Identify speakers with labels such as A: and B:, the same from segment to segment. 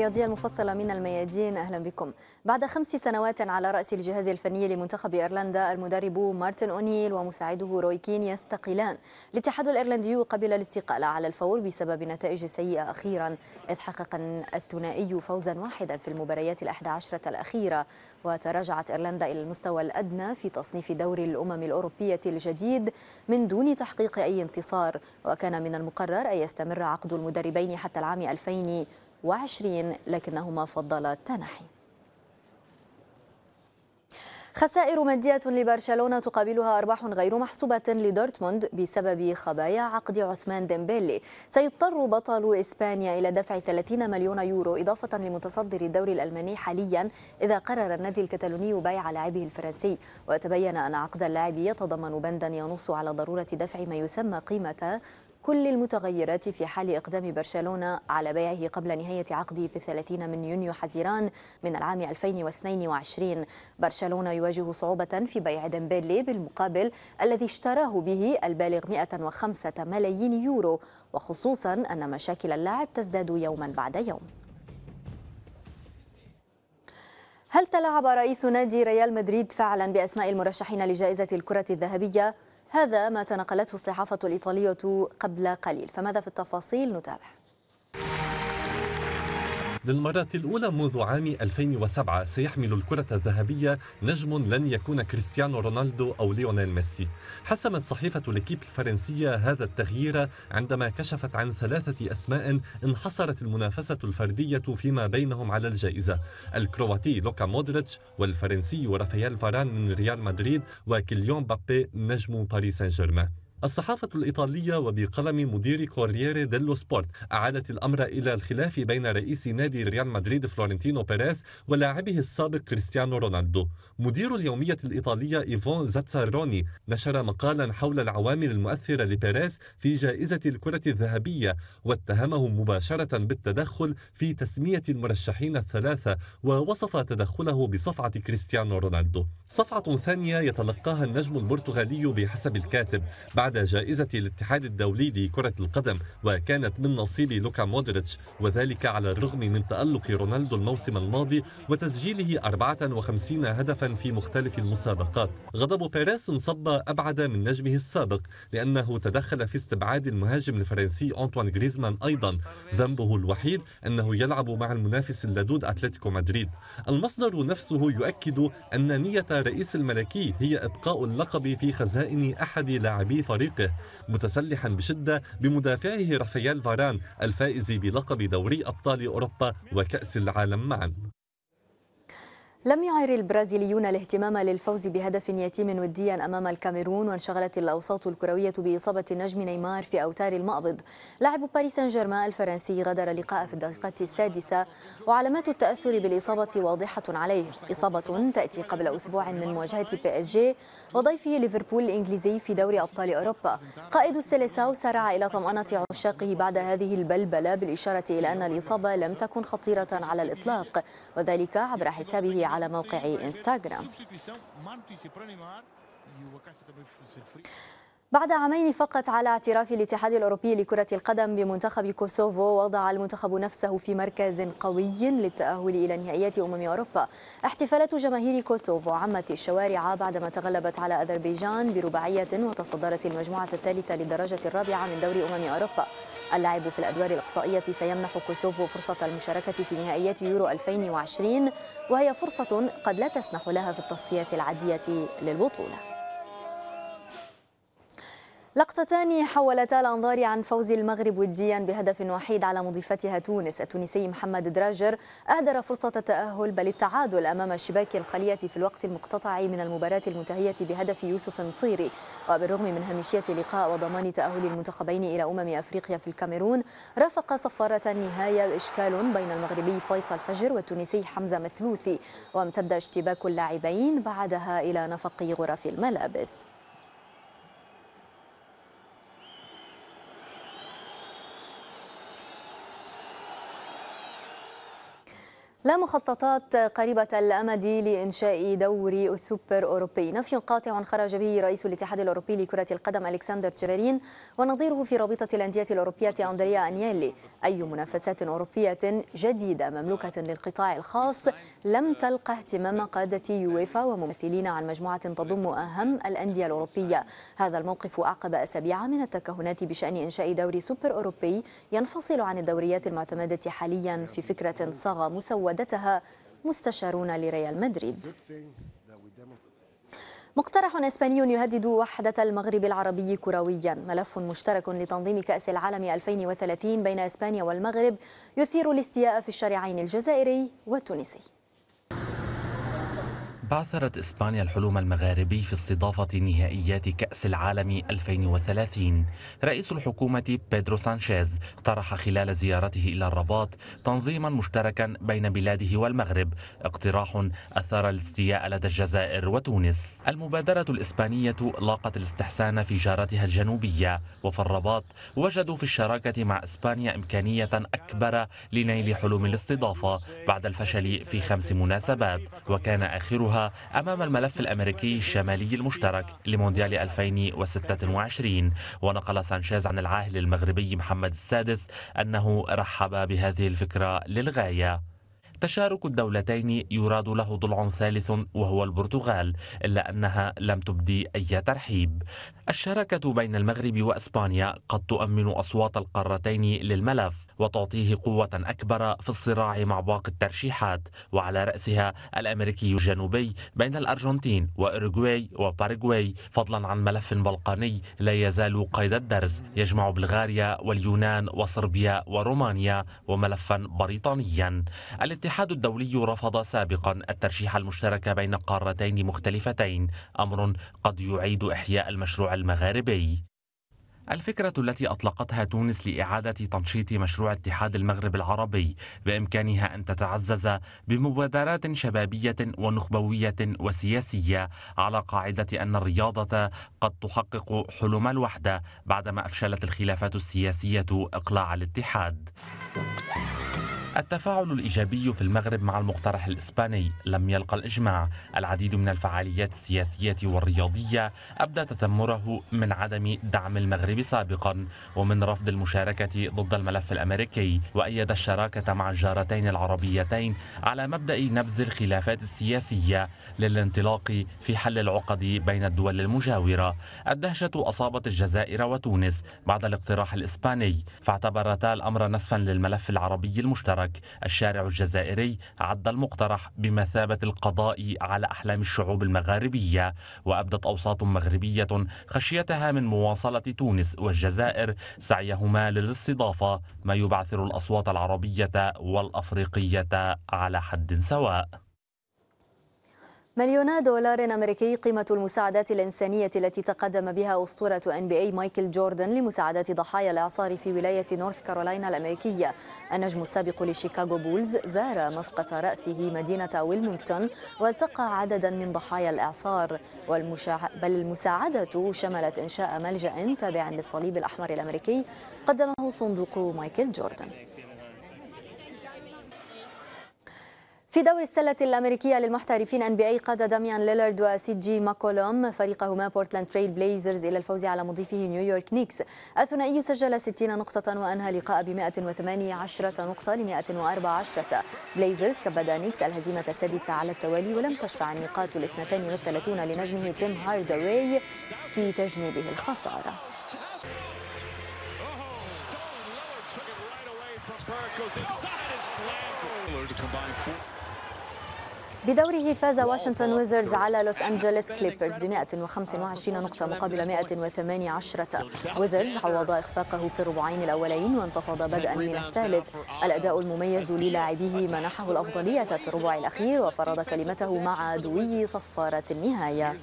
A: الرياضية المفصلة من الميادين أهلا بكم بعد خمس سنوات على رأس الجهاز الفني لمنتخب إيرلندا المدرب مارتن أونيل ومساعده روي كين يستقلان الاتحاد الإيرلندي قبل الاستقالة على الفور بسبب النتائج السيئة أخيرا إذ حقق الثنائي فوزا واحدا في المباريات الأحد عشرة الأخيرة وتراجعت إيرلندا إلى المستوى الأدنى في تصنيف دوري الأمم الأوروبية الجديد من دون تحقيق أي انتصار وكان من المقرر أن يستمر عقد المدربين حتى العام 2000 وعشرين لكنهما فضلا التنحي خسائر مادية لبرشلونة تقابلها أرباح غير محسوبة لدورتموند بسبب خبايا عقد عثمان ديمبيلي سيضطر بطل إسبانيا إلى دفع 30 مليون يورو إضافة لمتصدر الدوري الألماني حاليا إذا قرر النادي الكتالوني بيع لاعبه الفرنسي وتبين أن عقد اللاعب يتضمن بندا ينص على ضرورة دفع ما يسمى قيمة كل المتغيرات في حال إقدام برشلونة على بيعه قبل نهاية عقده في 30 من يونيو حزيران من العام 2022 برشلونة يواجه صعوبة في بيع ديمبيلي بالمقابل الذي اشتراه به البالغ 105 ملايين يورو وخصوصا أن مشاكل اللاعب تزداد يوما بعد يوم هل تلاعب رئيس نادي ريال مدريد فعلا بأسماء المرشحين لجائزة الكرة الذهبية؟ هذا ما تنقلته الصحافة الإيطالية قبل قليل فماذا في التفاصيل نتابع
B: للمرة الأولى منذ عام 2007 سيحمل الكرة الذهبية نجم لن يكون كريستيانو رونالدو أو ليونيل ميسي حسمت صحيفة ليكيب الفرنسية هذا التغيير عندما كشفت عن ثلاثة أسماء انحصرت المنافسة الفردية فيما بينهم على الجائزة الكرواتي لوكا مودريتش والفرنسي رافائيل فاران من ريال مدريد وكليون بابي نجم باريس سان جيرمان الصحافة الإيطالية وبقلم مدير كورييري ديلو سبورت أعادت الأمر إلى الخلاف بين رئيس نادي ريال مدريد فلورنتينو بيريز ولاعبه السابق كريستيانو رونالدو مدير اليومية الإيطالية إيفون زاتساروني نشر مقالا حول العوامل المؤثرة لبيريز في جائزة الكرة الذهبية واتهمه مباشرة بالتدخل في تسمية المرشحين الثلاثة ووصف تدخله بصفعة كريستيانو رونالدو صفعة ثانية يتلقاها النجم البرتغالي بحسب الكاتب بعد بعد جائزة الاتحاد الدولي لكرة القدم وكانت من نصيب لوكا مودريتش وذلك على الرغم من تألق رونالدو الموسم الماضي وتسجيله 54 هدفا في مختلف المسابقات غضب بيريس انصب أبعد من نجمه السابق لأنه تدخل في استبعاد المهاجم الفرنسي أنطوان غريزمان أيضا ذنبه الوحيد أنه يلعب مع المنافس اللدود أتلتيكو مدريد المصدر نفسه يؤكد أن نية رئيس الملكي هي إبقاء اللقب في خزائن أحد لاعبي فريق فريقه متسلحا بشدة بمدافعه رافائيل فاران الفائز بلقب دوري أبطال أوروبا وكأس العالم معا
A: لم يعر البرازيليون الاهتمام للفوز بهدف يتيم وديا أمام الكاميرون وانشغلت الأوساط الكروية بإصابة النجم نيمار في أوتار المقبض لاعب باريس سان جيرمان الفرنسي غادر اللقاء في الدقيقة السادسة وعلامات التأثر بالإصابة واضحة عليه إصابة تأتي قبل أسبوع من مواجهة بي اس جي وضيفه ليفربول الإنجليزي في دوري أبطال أوروبا قائد السيليساو سارع إلى طمأنة عشاقه بعد هذه البلبلة بالإشارة إلى أن الإصابة لم تكن خطيرة على الإطلاق وذلك عبر حسابه على موقع إنستغرام بعد عامين فقط على اعتراف الاتحاد الأوروبي لكرة القدم بمنتخب كوسوفو وضع المنتخب نفسه في مركز قوي للتأهل إلى نهائيات أمم أوروبا احتفالات جماهير كوسوفو عمت الشوارع بعدما تغلبت على أذربيجان برباعية وتصدرت المجموعة الثالثة للدرجة الرابعة من دوري أمم أوروبا اللعب في الأدوار الإقصائية سيمنح كوسوفو فرصة المشاركة في نهائيات يورو 2020 وهي فرصة قد لا تسنح لها في التصفيات العادية للبطولة لقطتان حولتا الأنظار عن فوز المغرب وديا بهدف وحيد على مضيفتها تونس التونسي محمد دراجر أهدر فرصة التأهل بل التعادل أمام شباك الخلية في الوقت المقتطع من المباراة المنتهية بهدف يوسف نصيري وبالرغم من هامشية اللقاء وضمان تأهل المنتخبين إلى أمم أفريقيا في الكاميرون رافق صفارة النهاية إشكال بين المغربي فيصل فجر والتونسي حمزة مثلوثي وامتد اشتباك اللاعبين بعدها إلى نفق غرف الملابس لا مخططات قريبة الأمد لإنشاء دوري السوبر أوروبي نفي قاطع خرج به رئيس الاتحاد الأوروبي لكرة القدم ألكسندر تشيفرين ونظيره في رابطة الأندية الأوروبية أندريا أنيالي أي منافسات أوروبية جديدة مملوكة للقطاع الخاص لم تلقى اهتمام قادة يويفا وممثلين عن مجموعة تضم أهم الأندية الأوروبية هذا الموقف أعقب أسابيع من التكهنات بشأن إنشاء دوري سوبر أوروبي ينفصل عن الدوريات المعتمدة حاليا في فكرة صاغة مسودة سيادتها مستشارون لريال مدريد مقترح اسباني يهدد وحده المغرب العربي كرويا ملف مشترك لتنظيم كاس العالم 2030 بين اسبانيا والمغرب يثير الاستياء في الشارعين الجزائري والتونسي
C: بعثرت إسبانيا الحلم المغاربي في استضافة نهائيات كأس العالم 2030 رئيس الحكومة بيدرو سانشيز اقترح خلال زيارته إلى الرباط تنظيما مشتركا بين بلاده والمغرب اقتراح أثار الاستياء لدى الجزائر وتونس المبادرة الإسبانية لاقت الاستحسان في جارتها الجنوبية وفي الرباط وجدوا في الشراكة مع إسبانيا إمكانية أكبر لنيل حلم الاستضافة بعد الفشل في خمس مناسبات وكان آخرها أمام الملف الأمريكي الشمالي المشترك لمونديال 2026 ونقل سانشيز عن العاهل المغربي محمد السادس أنه رحب بهذه الفكرة للغاية تشارك الدولتين يراد له ضلع ثالث وهو البرتغال إلا أنها لم تبدي أي ترحيب الشراكة بين المغرب وإسبانيا قد تؤمن أصوات القارتين للملف وتعطيه قوة أكبر في الصراع مع باقي الترشيحات وعلى رأسها الأمريكي الجنوبي بين الأرجنتين وأوروغواي وباراغواي فضلا عن ملف بلقاني لا يزال قيد الدرس يجمع بلغاريا واليونان وصربيا ورومانيا وملفا بريطانيا الاتحاد الدولي رفض سابقا الترشيح المشترك بين قارتين مختلفتين أمر قد يعيد إحياء المشروع المغاربي الفكرة التي أطلقتها تونس لإعادة تنشيط مشروع اتحاد المغرب العربي بإمكانها أن تتعزز بمبادرات شبابية ونخبوية وسياسية على قاعدة أن الرياضة قد تحقق حلم الوحدة بعدما أفشلت الخلافات السياسية إقلاع الاتحاد. التفاعل الإيجابي في المغرب مع المقترح الإسباني لم يلقى الإجماع العديد من الفعاليات السياسية والرياضية أبدى تتمره من عدم دعم المغرب سابقا ومن رفض المشاركة ضد الملف الأمريكي وأيد الشراكة مع الجارتين العربيتين على مبدأ نبذ الخلافات السياسية للانطلاق في حل العقد بين الدول المجاورة الدهشة أصابت الجزائر وتونس بعد الاقتراح الإسباني فاعتبرتا الأمر نسفا للملف العربي المشترك الحراك الشارع الجزائري عد المقترح بمثابة القضاء على أحلام الشعوب المغاربية وأبدت أوساط مغربية خشيتها من مواصلة تونس والجزائر سعيهما للاستضافة ما يبعثر الأصوات العربية والأفريقية على حد سواء
A: مليونا دولار أمريكي قيمة المساعدات الإنسانية التي تقدم بها أسطورة أن بي أي مايكل جوردن لمساعدة ضحايا الإعصار في ولاية نورث كارولاينا الأمريكية النجم السابق لشيكاغو بولز زار مسقط رأسه مدينة ويلمينغتون والتقى عددا من ضحايا الإعصار والمشا... بل المساعدة شملت إنشاء ملجأ تابع للصليب الأحمر الأمريكي قدمه صندوق مايكل جوردن في دور السلة الأمريكية للمحترفين أن NBA قاد داميان ليلارد جي ماكولوم فريقهما بورتلاند تريل بليزرز إلى الفوز على مضيفه نيويورك نيكس الثنائي سجل 60 نقطة وأنهى لقاء ب 118 نقطة ل 114 بليزرز كبد نيكس الهزيمة السادسة على التوالي ولم تشفع النقاط الاثنتان والثلاثون لنجمه تيم هاردوي في تجنيبه الخسارة Burke goes inside and slams four. بدوره فاز واشنطن ويزردز على لوس أنجلوس كليبرز ب 125 نقطة مقابل 118 ويزردز عوض إخفاقه في الربعين الأولين وانتفض بدءا من الثالث الأداء المميز للاعبيه منحه الأفضلية في الربع الأخير وفرض كلمته مع دوي صفارة النهاية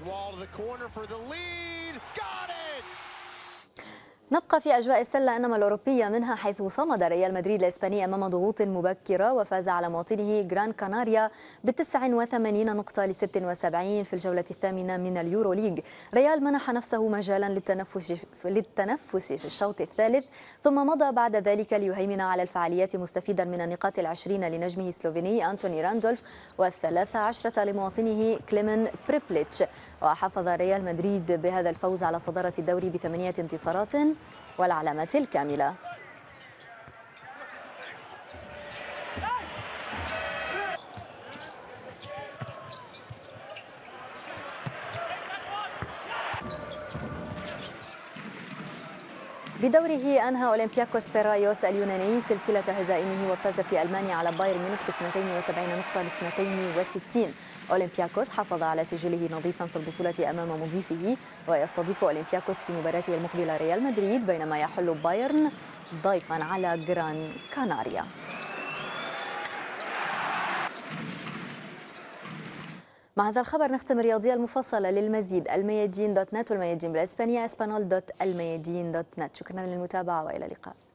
A: نبقى في أجواء السلة إنما الأوروبية منها حيث صمد ريال مدريد الإسباني أمام ضغوط مبكرة وفاز على مواطنه جران كاناريا ب 89 نقطة ل 76 في الجولة الثامنة من اليورو ليج ريال منح نفسه مجالا للتنفس للتنفس في الشوط الثالث ثم مضى بعد ذلك ليهيمن على الفعاليات مستفيدا من النقاط العشرين لنجمه السلوفيني أنتوني راندولف وال13 لمواطنه كليمن بريبليتش وحافظ ريال مدريد بهذا الفوز على صدارة الدوري بثمانية انتصارات والعلامة الكاملة بدوره أنهى أولمبياكوس بيرايوس اليوناني سلسلة هزائمه وفاز في ألمانيا على بايرن ميونخ ب 72 نقطة ل 62 أولمبياكوس حافظ على سجله نظيفا في البطولة أمام مضيفه ويستضيف أولمبياكوس في مباراته المقبلة ريال مدريد بينما يحل بايرن ضيفا على جران كاناريا مع هذا الخبر نختم الرياضية المفصلة للمزيد الميادين دوت نت والميادين بالإسبانية اسبانول دوت الميادين دوت نت شكرا للمتابعة وإلى اللقاء